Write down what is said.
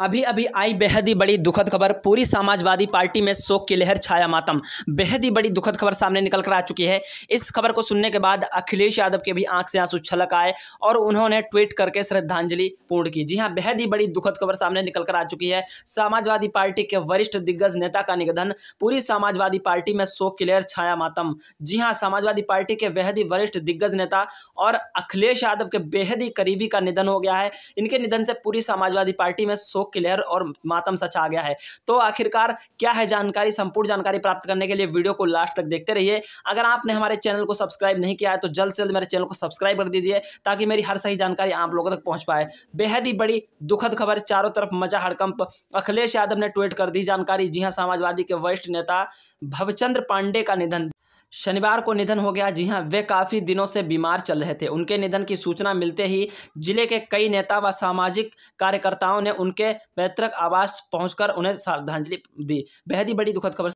अभी अभी आई बेहद ही बड़ी दुखद खबर पूरी समाजवादी पार्टी में शोक की लहर छाया मातम बेहद ही बड़ी दुखद खबर सामने निकल कर आ चुकी है इस खबर को सुनने के बाद अखिलेश यादव के भी आंख से आंसू छलक आए और उन्होंने ट्वीट करके श्रद्धांजलि पूर्ण की जी हाँ बेहद ही बड़ी दुखद खबर सामने निकल कर आ चुकी है समाजवादी पार्टी के वरिष्ठ दिग्गज नेता का निधन पूरी समाजवादी पार्टी में शोक की लहर छाया मातम जी हाँ समाजवादी पार्टी के बेहद ही वरिष्ठ दिग्गज नेता और अखिलेश यादव के बेहद ही करीबी का निधन हो गया है इनके निधन से पूरी समाजवादी पार्टी में शोक क्लियर और मातम सच आ गया है तो आखिरकार क्या है जानकारी संपूर्ण जानकारी प्राप्त करने के लिए वीडियो को लास्ट तक देखते रहिए अगर आपने हमारे चैनल को सब्सक्राइब नहीं किया है तो जल्द से जल्द मेरे चैनल को सब्सक्राइब कर दीजिए ताकि मेरी हर सही जानकारी आप लोगों तक पहुँच पाए बेहद ही बड़ी दुखद खबर चारों तरफ मजा हड़कंप अखिलेश यादव ने ट्वीट कर दी जानकारी जी हाँ समाजवादी के वरिष्ठ नेता भवचंद्र पांडे का निधन शनिवार को निधन हो गया जी हां वे काफ़ी दिनों से बीमार चल रहे थे उनके निधन की सूचना मिलते ही जिले के कई नेता व सामाजिक कार्यकर्ताओं ने उनके पैतृक आवास पहुंचकर उन्हें श्रद्धांजलि दी बेहद ही बड़ी दुखद खबर